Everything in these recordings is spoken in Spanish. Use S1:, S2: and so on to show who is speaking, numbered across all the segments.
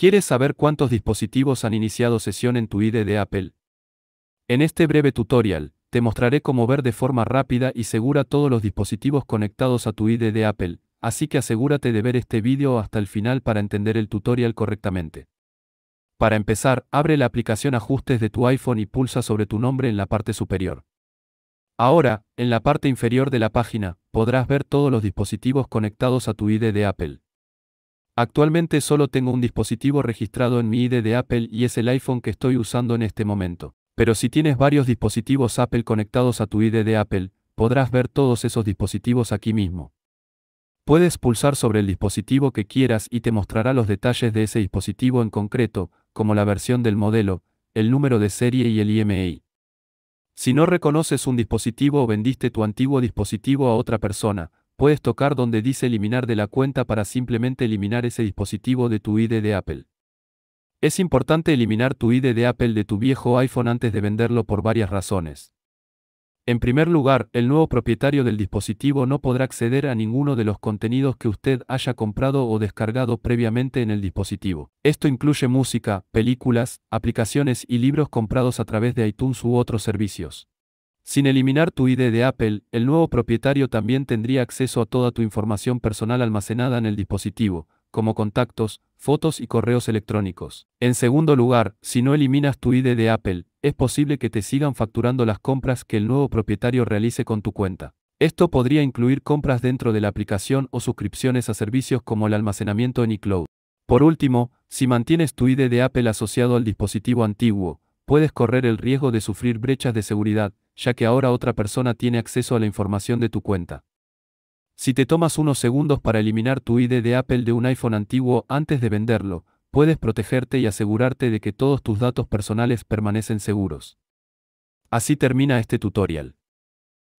S1: ¿Quieres saber cuántos dispositivos han iniciado sesión en tu ID de Apple? En este breve tutorial, te mostraré cómo ver de forma rápida y segura todos los dispositivos conectados a tu ID de Apple, así que asegúrate de ver este vídeo hasta el final para entender el tutorial correctamente. Para empezar, abre la aplicación Ajustes de tu iPhone y pulsa sobre tu nombre en la parte superior. Ahora, en la parte inferior de la página, podrás ver todos los dispositivos conectados a tu ID de Apple. Actualmente solo tengo un dispositivo registrado en mi ID de Apple y es el iPhone que estoy usando en este momento. Pero si tienes varios dispositivos Apple conectados a tu ID de Apple, podrás ver todos esos dispositivos aquí mismo. Puedes pulsar sobre el dispositivo que quieras y te mostrará los detalles de ese dispositivo en concreto, como la versión del modelo, el número de serie y el IMEI. Si no reconoces un dispositivo o vendiste tu antiguo dispositivo a otra persona, Puedes tocar donde dice eliminar de la cuenta para simplemente eliminar ese dispositivo de tu ID de Apple. Es importante eliminar tu ID de Apple de tu viejo iPhone antes de venderlo por varias razones. En primer lugar, el nuevo propietario del dispositivo no podrá acceder a ninguno de los contenidos que usted haya comprado o descargado previamente en el dispositivo. Esto incluye música, películas, aplicaciones y libros comprados a través de iTunes u otros servicios. Sin eliminar tu ID de Apple, el nuevo propietario también tendría acceso a toda tu información personal almacenada en el dispositivo, como contactos, fotos y correos electrónicos. En segundo lugar, si no eliminas tu ID de Apple, es posible que te sigan facturando las compras que el nuevo propietario realice con tu cuenta. Esto podría incluir compras dentro de la aplicación o suscripciones a servicios como el almacenamiento en iCloud. Por último, si mantienes tu ID de Apple asociado al dispositivo antiguo, puedes correr el riesgo de sufrir brechas de seguridad, ya que ahora otra persona tiene acceso a la información de tu cuenta. Si te tomas unos segundos para eliminar tu ID de Apple de un iPhone antiguo antes de venderlo, puedes protegerte y asegurarte de que todos tus datos personales permanecen seguros. Así termina este tutorial.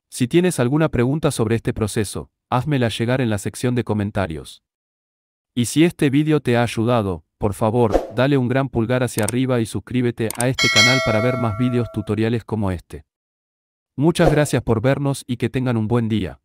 S1: Si tienes alguna pregunta sobre este proceso, házmela llegar en la sección de comentarios. Y si este vídeo te ha ayudado, por favor, dale un gran pulgar hacia arriba y suscríbete a este canal para ver más vídeos tutoriales como este. Muchas gracias por vernos y que tengan un buen día.